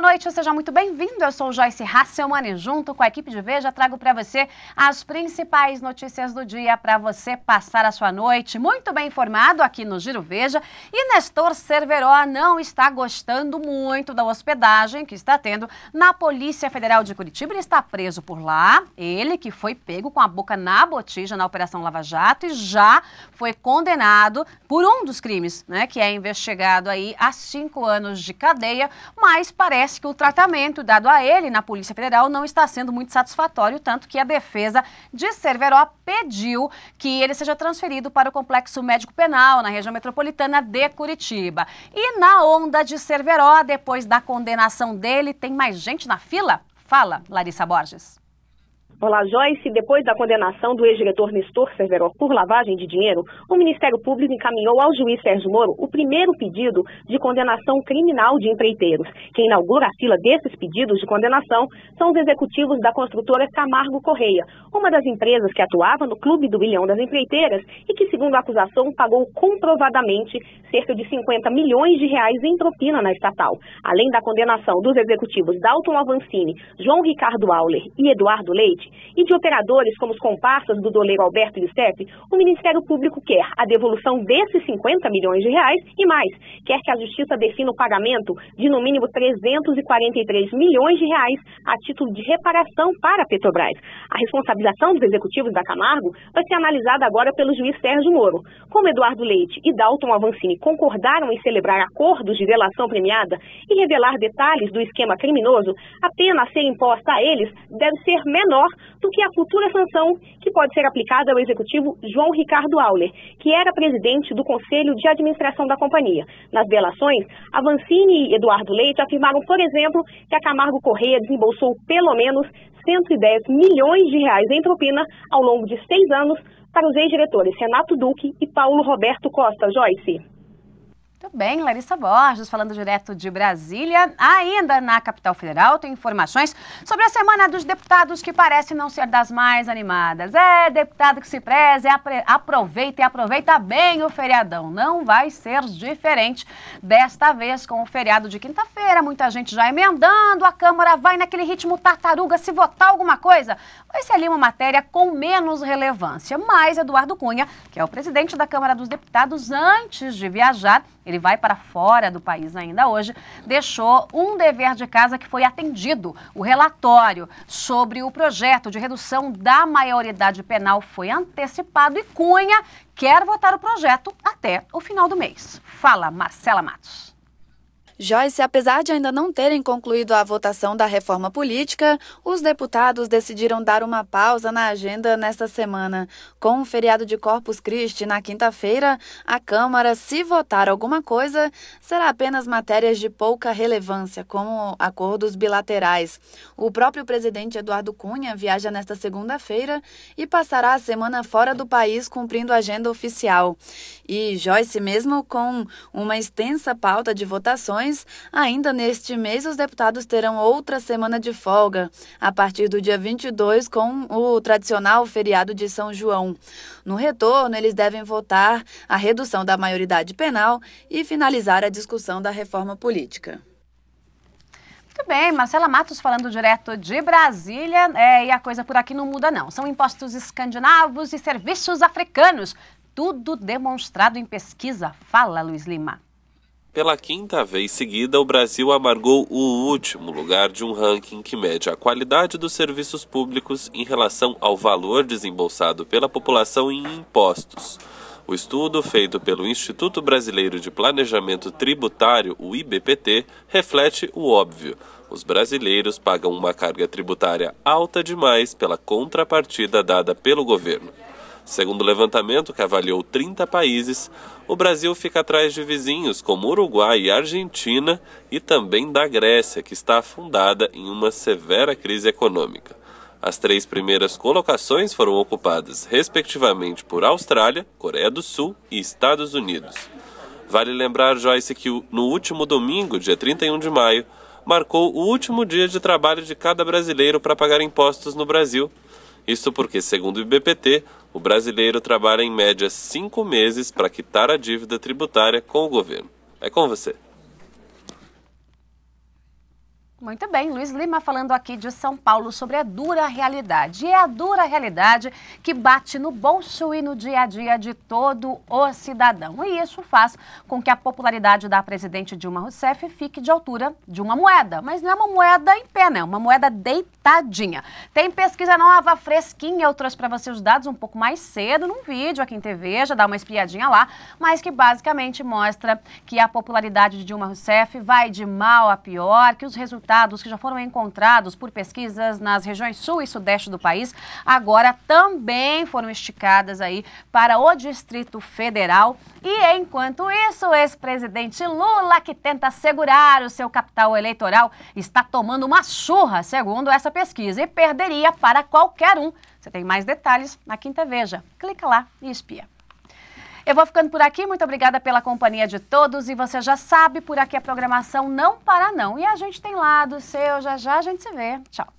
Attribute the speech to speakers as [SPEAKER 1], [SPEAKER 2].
[SPEAKER 1] boa noite, seja muito bem-vindo. Eu sou Joyce Hasselman e junto com a equipe de Veja trago para você as principais notícias do dia para você passar a sua noite muito bem informado aqui no Giro Veja. E Nestor Cerveró não está gostando muito da hospedagem que está tendo na Polícia Federal de Curitiba. Ele está preso por lá. Ele que foi pego com a boca na botija na Operação Lava Jato e já foi condenado por um dos crimes, né, que é investigado aí a cinco anos de cadeia, mas parece parece que o tratamento dado a ele na Polícia Federal não está sendo muito satisfatório, tanto que a defesa de Cerveró pediu que ele seja transferido para o Complexo Médico Penal, na região metropolitana de Curitiba. E na onda de Cerveró, depois da condenação dele, tem mais gente na fila? Fala, Larissa Borges. Olá,
[SPEAKER 2] Joyce. Depois da condenação do ex-diretor Nestor Cerveró por lavagem de dinheiro, o Ministério Público encaminhou ao juiz Sérgio Moro o primeiro pedido de condenação criminal de empreiteiros. Quem inaugura a fila desses pedidos de condenação são os executivos da construtora Camargo Correia, uma das empresas que atuava no Clube do Bilhão das Empreiteiras e que, segundo a acusação, pagou comprovadamente cerca de 50 milhões de reais em propina na estatal. Além da condenação dos executivos Dalton Avancini, João Ricardo Auler e Eduardo Leite, e de operadores como os comparsas do doleiro Alberto Lissep, o Ministério Público quer a devolução desses 50 milhões de reais e mais, quer que a Justiça defina o pagamento de no mínimo 343 milhões de reais a título de reparação para a Petrobras. A responsabilização dos executivos da Camargo vai ser analisada agora pelo juiz Sérgio Moro. Como Eduardo Leite e Dalton Avancini concordaram em celebrar acordos de delação premiada e revelar detalhes do esquema criminoso, a pena a ser imposta a eles deve ser menor do que a futura sanção que pode ser aplicada ao executivo João Ricardo Auler, que era presidente do Conselho de Administração da companhia. Nas delações, Avancini e Eduardo Leite afirmaram, por exemplo, que a Camargo Correia desembolsou pelo menos 110 milhões de reais em propina ao longo de seis anos para os ex-diretores Renato Duque e Paulo Roberto Costa Joyce.
[SPEAKER 1] Muito bem, Larissa Borges, falando direto de Brasília. Ainda na capital federal, tem informações sobre a semana dos deputados que parece não ser das mais animadas. É, deputado que se preze, aproveita e aproveita bem o feriadão. Não vai ser diferente desta vez com o feriado de quinta-feira. Muita gente já emendando, a Câmara vai naquele ritmo tartaruga. Se votar alguma coisa, vai ser ali uma matéria com menos relevância. Mas Eduardo Cunha, que é o presidente da Câmara dos Deputados, antes de viajar, ele vai para fora do país ainda hoje, deixou um dever de casa que foi atendido. O relatório sobre o projeto de redução da maioridade penal foi antecipado e Cunha quer votar o projeto até o final do mês. Fala, Marcela Matos.
[SPEAKER 3] Joyce, apesar de ainda não terem concluído a votação da reforma política, os deputados decidiram dar uma pausa na agenda nesta semana. Com o feriado de Corpus Christi na quinta-feira, a Câmara, se votar alguma coisa, será apenas matérias de pouca relevância, como acordos bilaterais. O próprio presidente Eduardo Cunha viaja nesta segunda-feira e passará a semana fora do país cumprindo a agenda oficial. E Joyce, mesmo com uma extensa pauta de votações, eleições, ainda neste mês os deputados terão outra semana de folga, a partir do dia 22, com o tradicional feriado de São João. No retorno, eles devem votar a redução da maioridade penal e finalizar a discussão da reforma política.
[SPEAKER 1] Muito bem, Marcela Matos falando direto de Brasília. É, e a coisa por aqui não muda, não. São impostos escandinavos e serviços africanos. Tudo demonstrado em pesquisa. Fala, Luiz Lima.
[SPEAKER 4] Pela quinta vez seguida, o Brasil amargou o último lugar de um ranking que mede a qualidade dos serviços públicos em relação ao valor desembolsado pela população em impostos. O estudo, feito pelo Instituto Brasileiro de Planejamento Tributário, o IBPT, reflete o óbvio. Os brasileiros pagam uma carga tributária alta demais pela contrapartida dada pelo governo. Segundo o levantamento, que avaliou 30 países, o Brasil fica atrás de vizinhos como Uruguai e Argentina e também da Grécia, que está afundada em uma severa crise econômica. As três primeiras colocações foram ocupadas, respectivamente, por Austrália, Coreia do Sul e Estados Unidos. Vale lembrar, Joyce, que no último domingo, dia 31 de maio, marcou o último dia de trabalho de cada brasileiro para pagar impostos no Brasil. Isso porque, segundo o IBPT, o brasileiro trabalha em média cinco meses para quitar a dívida tributária com o governo. É com você.
[SPEAKER 1] Muito bem, Luiz Lima falando aqui de São Paulo sobre a dura realidade. E é a dura realidade que bate no bolso e no dia a dia de todo o cidadão. E isso faz com que a popularidade da presidente Dilma Rousseff fique de altura de uma moeda. Mas não é uma moeda em pé, né? Uma moeda deitadinha. Tem pesquisa nova, fresquinha. Eu trouxe para você os dados um pouco mais cedo num vídeo aqui em TV, já dá uma espiadinha lá, mas que basicamente mostra que a popularidade de Dilma Rousseff vai de mal a pior, que os resultados resultados que já foram encontrados por pesquisas nas regiões sul e sudeste do país agora também foram esticadas aí para o Distrito Federal. E enquanto isso, o ex-presidente Lula, que tenta segurar o seu capital eleitoral, está tomando uma surra, segundo essa pesquisa, e perderia para qualquer um. Você tem mais detalhes na Quinta Veja. Clica lá e espia. Eu vou ficando por aqui, muito obrigada pela companhia de todos e você já sabe, por aqui a programação não para não. E a gente tem lá do seu, já já a gente se vê. Tchau.